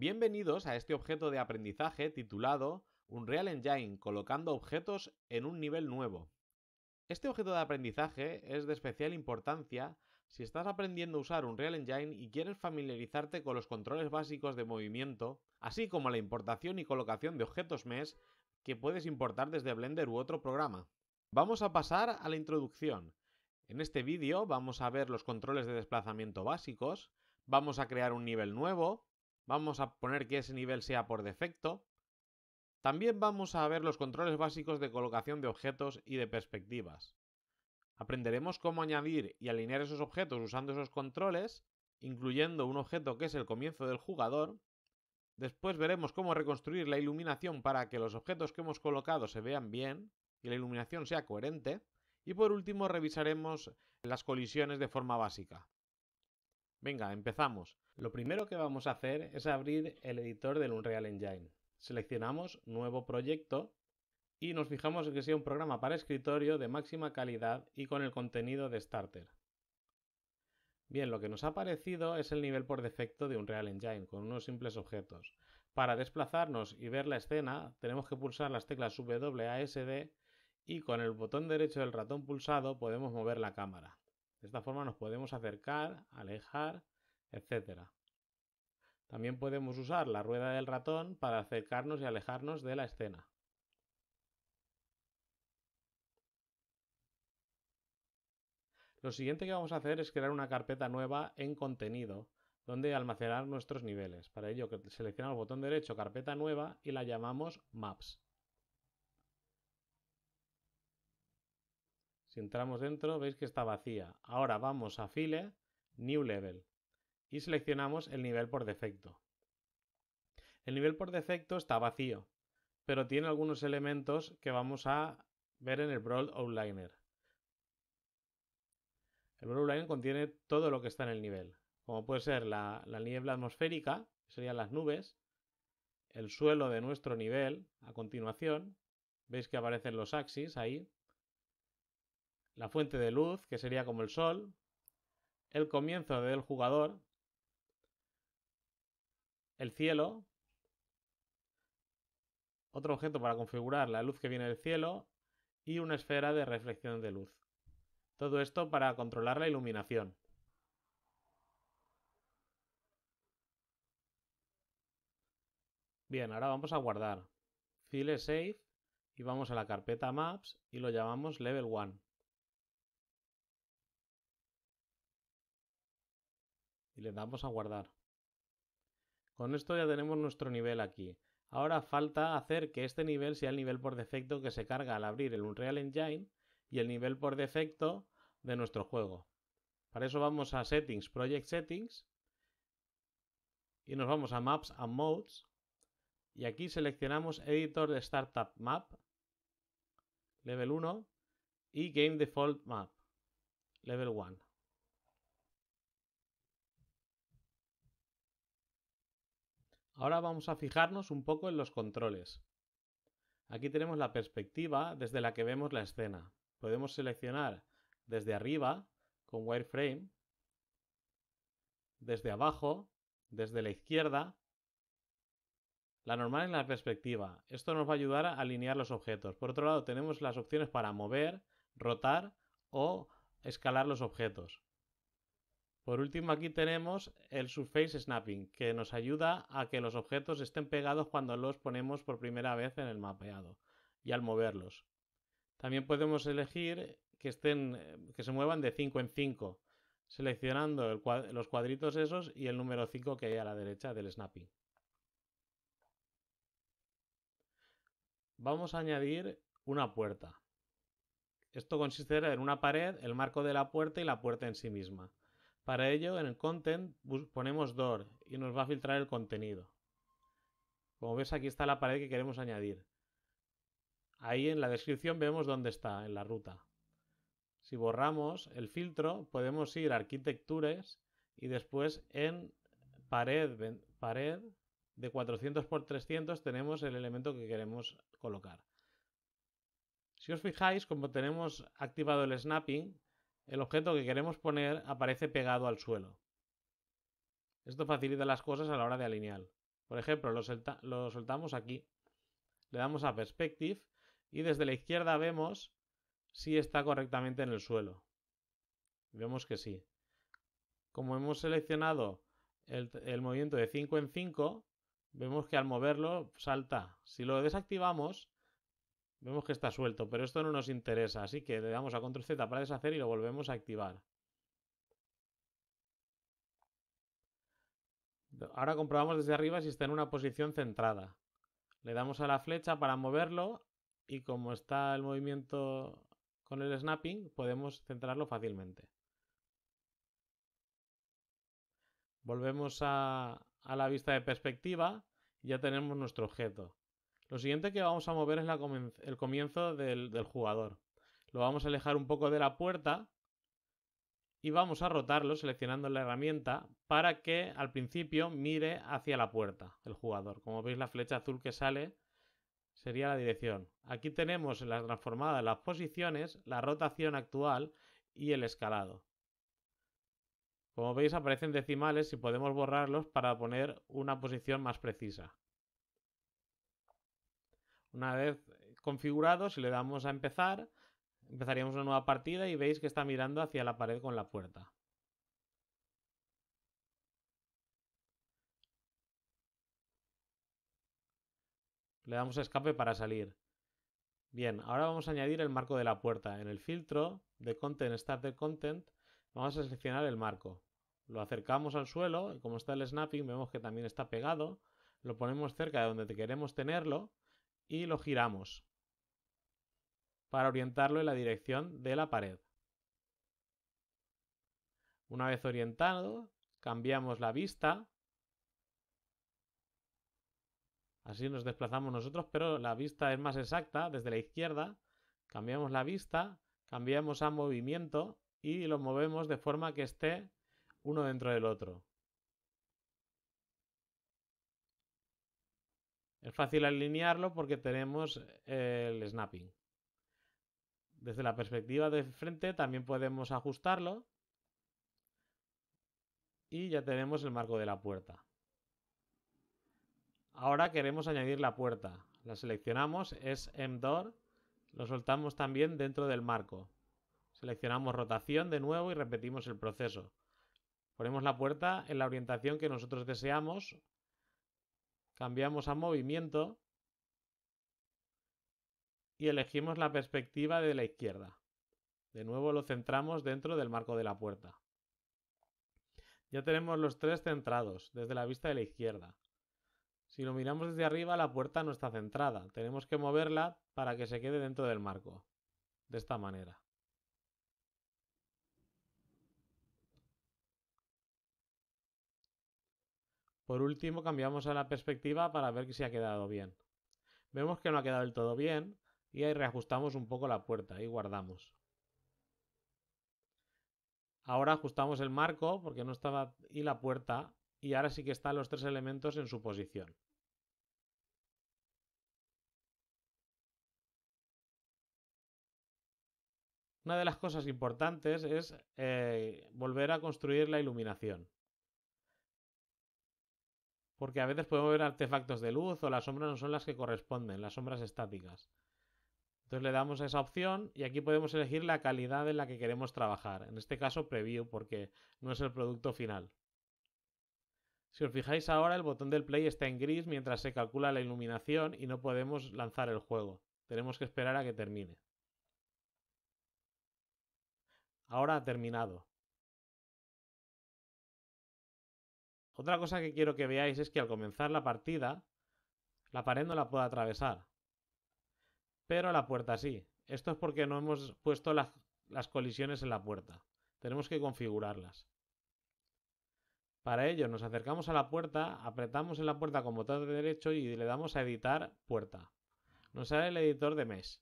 Bienvenidos a este objeto de aprendizaje titulado Unreal Engine colocando objetos en un nivel nuevo. Este objeto de aprendizaje es de especial importancia si estás aprendiendo a usar Unreal Engine y quieres familiarizarte con los controles básicos de movimiento, así como la importación y colocación de objetos MES que puedes importar desde Blender u otro programa. Vamos a pasar a la introducción. En este vídeo vamos a ver los controles de desplazamiento básicos, vamos a crear un nivel nuevo, Vamos a poner que ese nivel sea por defecto. También vamos a ver los controles básicos de colocación de objetos y de perspectivas. Aprenderemos cómo añadir y alinear esos objetos usando esos controles, incluyendo un objeto que es el comienzo del jugador. Después veremos cómo reconstruir la iluminación para que los objetos que hemos colocado se vean bien y la iluminación sea coherente. Y por último revisaremos las colisiones de forma básica. Venga, empezamos. Lo primero que vamos a hacer es abrir el editor del Unreal Engine. Seleccionamos Nuevo proyecto y nos fijamos en que sea un programa para escritorio de máxima calidad y con el contenido de Starter. Bien, lo que nos ha parecido es el nivel por defecto de Unreal Engine, con unos simples objetos. Para desplazarnos y ver la escena, tenemos que pulsar las teclas WASD y con el botón derecho del ratón pulsado podemos mover la cámara. De esta forma nos podemos acercar, alejar, etc. También podemos usar la rueda del ratón para acercarnos y alejarnos de la escena. Lo siguiente que vamos a hacer es crear una carpeta nueva en contenido donde almacenar nuestros niveles. Para ello selecciona el botón derecho carpeta nueva y la llamamos maps. Si entramos dentro, veis que está vacía. Ahora vamos a File, New Level y seleccionamos el nivel por defecto. El nivel por defecto está vacío, pero tiene algunos elementos que vamos a ver en el Brawl Outliner. El Brawl Outliner contiene todo lo que está en el nivel, como puede ser la, la niebla atmosférica, que serían las nubes, el suelo de nuestro nivel, a continuación, veis que aparecen los axis ahí, la fuente de luz, que sería como el sol, el comienzo del jugador, el cielo, otro objeto para configurar la luz que viene del cielo y una esfera de reflexión de luz. Todo esto para controlar la iluminación. Bien, ahora vamos a guardar. File save y vamos a la carpeta maps y lo llamamos level 1. le damos a guardar. Con esto ya tenemos nuestro nivel aquí. Ahora falta hacer que este nivel sea el nivel por defecto que se carga al abrir el Unreal Engine y el nivel por defecto de nuestro juego. Para eso vamos a Settings, Project Settings y nos vamos a Maps and Modes y aquí seleccionamos Editor Startup Map, Level 1 y Game Default Map, Level 1. Ahora vamos a fijarnos un poco en los controles. Aquí tenemos la perspectiva desde la que vemos la escena. Podemos seleccionar desde arriba con wireframe, desde abajo, desde la izquierda. La normal en la perspectiva. Esto nos va a ayudar a alinear los objetos. Por otro lado, tenemos las opciones para mover, rotar o escalar los objetos. Por último, aquí tenemos el Surface Snapping, que nos ayuda a que los objetos estén pegados cuando los ponemos por primera vez en el mapeado y al moverlos. También podemos elegir que, estén, eh, que se muevan de 5 en 5, seleccionando los cuadritos esos y el número 5 que hay a la derecha del snapping. Vamos a añadir una puerta. Esto consistirá en una pared, el marco de la puerta y la puerta en sí misma. Para ello, en el content ponemos door y nos va a filtrar el contenido. Como ves, aquí está la pared que queremos añadir. Ahí en la descripción vemos dónde está, en la ruta. Si borramos el filtro, podemos ir a arquitecturas y después en pared, pared de 400 x 300 tenemos el elemento que queremos colocar. Si os fijáis, como tenemos activado el snapping, el objeto que queremos poner aparece pegado al suelo. Esto facilita las cosas a la hora de alinear. Por ejemplo, lo, soltamos aquí. Le damos a Perspective y desde la izquierda vemos si está correctamente en el suelo. Vemos que sí. Como hemos seleccionado el, el, movimiento de 5 en 5, vemos que al moverlo salta. Si lo desactivamos, Vemos que está suelto, pero esto no nos interesa, así que le damos a ctrl Z para deshacer y lo volvemos a activar. Ahora comprobamos desde arriba si está en una posición centrada. Le damos a la flecha para moverlo y como está el movimiento con el snapping, podemos centrarlo fácilmente. Volvemos a, a la vista de perspectiva y ya tenemos nuestro objeto. Lo siguiente que vamos a mover es el comienzo del, del jugador. Lo vamos a alejar un poco de la puerta y vamos a rotarlo seleccionando la herramienta para que al principio mire hacia la puerta el jugador. Como veis la flecha azul que sale sería la dirección. Aquí tenemos las transformadas las posiciones, la rotación actual y el escalado. Como veis aparecen decimales y podemos borrarlos para poner una posición más precisa. Una vez configurado, si le damos a empezar, empezaríamos una nueva partida y veis que está mirando hacia la pared con la puerta. Le damos a escape para salir. Bien, ahora vamos a añadir el marco de la puerta. En el filtro de Content Starter Content vamos a seleccionar el marco. Lo acercamos al suelo y como está el snapping vemos que también está pegado. Lo ponemos cerca de donde queremos tenerlo y lo giramos para orientarlo en la dirección de la pared. Una vez orientado, cambiamos la vista. Así nos desplazamos nosotros, pero la vista es más exacta desde la izquierda. Cambiamos la vista, cambiamos a movimiento y lo movemos de forma que esté uno dentro del otro. Es fácil alinearlo porque tenemos eh, el snapping. Desde la perspectiva de frente también podemos ajustarlo. Y ya tenemos el marco de la puerta. Ahora queremos añadir la puerta. La seleccionamos, es M-Door, Lo soltamos también dentro del marco. Seleccionamos rotación de nuevo y repetimos el proceso. Ponemos la puerta en la orientación que nosotros deseamos Cambiamos a movimiento y elegimos la perspectiva de la izquierda. De nuevo lo centramos dentro del marco de la puerta. Ya tenemos los tres centrados desde la vista de la izquierda. Si lo miramos desde arriba, la puerta no está centrada. Tenemos que moverla para que se quede dentro del marco. De esta manera. Por último, cambiamos a la perspectiva para ver si ha quedado bien. Vemos que no ha quedado del todo bien y ahí reajustamos un poco la puerta y guardamos. Ahora ajustamos el marco porque no estaba y la puerta y ahora sí que están los tres elementos en su posición. Una de las cosas importantes es eh, volver a construir la iluminación porque a veces podemos ver artefactos de luz o las sombras no son las que corresponden, las sombras estáticas. Entonces le damos a esa opción y aquí podemos elegir la calidad en la que queremos trabajar. En este caso preview porque no es el producto final. Si os fijáis ahora el botón del play está en gris mientras se calcula la iluminación y no podemos lanzar el juego. Tenemos que esperar a que termine. Ahora ha terminado. Otra cosa que quiero que veáis es que al comenzar la partida, la pared no la pueda atravesar. Pero la puerta sí. Esto es porque no hemos puesto las, colisiones en la puerta. Tenemos que configurarlas. Para ello nos acercamos a la puerta, apretamos en la puerta con botón derecho y le damos a editar puerta. Nos sale el editor de mesh.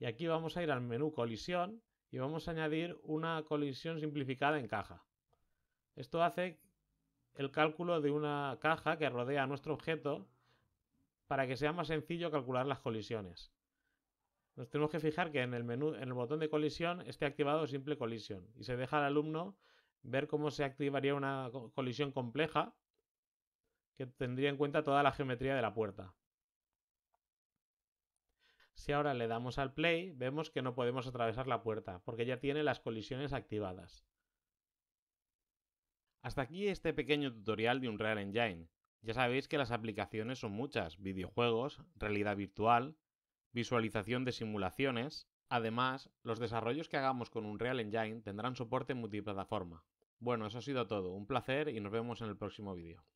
Y aquí vamos a ir al menú colisión y vamos a añadir una colisión simplificada en caja. Esto hace el cálculo de una caja que rodea nuestro objeto para que sea más sencillo calcular las colisiones. Nos tenemos que fijar que en el en el botón de colisión esté activado simple colisión y se deja al alumno ver cómo se activaría una colisión compleja que tendría en cuenta toda la geometría de la puerta. Si ahora le damos al play, vemos que no podemos atravesar la puerta porque ya tiene las colisiones activadas. Hasta aquí este pequeño tutorial de Unreal Engine. Ya sabéis que las aplicaciones son muchas, videojuegos, realidad virtual, visualización de simulaciones. Además, los desarrollos que hagamos con Unreal Engine tendrán soporte multiplataforma. Bueno, eso ha sido todo, un placer y nos vemos en el próximo vídeo.